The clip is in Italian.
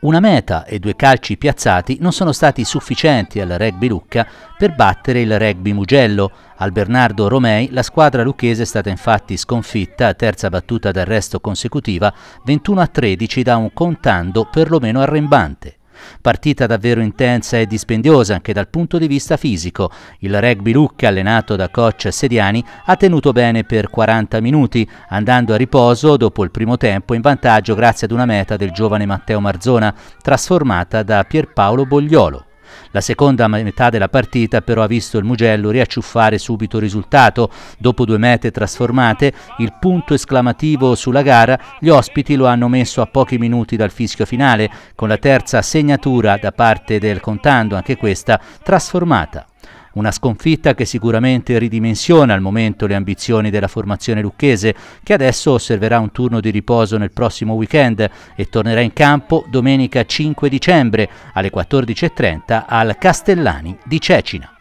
Una meta e due calci piazzati non sono stati sufficienti al rugby Lucca per battere il rugby Mugello. Al Bernardo Romei la squadra lucchese è stata infatti sconfitta terza battuta d'arresto consecutiva 21 a 13 da un contando perlomeno arrembante. Partita davvero intensa e dispendiosa anche dal punto di vista fisico. Il rugby Lucca, allenato da coach Sediani, ha tenuto bene per 40 minuti, andando a riposo dopo il primo tempo in vantaggio grazie ad una meta del giovane Matteo Marzona, trasformata da Pierpaolo Bogliolo. La seconda metà della partita però ha visto il Mugello riacciuffare subito il risultato. Dopo due mete trasformate, il punto esclamativo sulla gara, gli ospiti lo hanno messo a pochi minuti dal fischio finale, con la terza segnatura da parte del contando, anche questa trasformata. Una sconfitta che sicuramente ridimensiona al momento le ambizioni della formazione lucchese, che adesso osserverà un turno di riposo nel prossimo weekend e tornerà in campo domenica 5 dicembre alle 14.30 al Castellani di Cecina.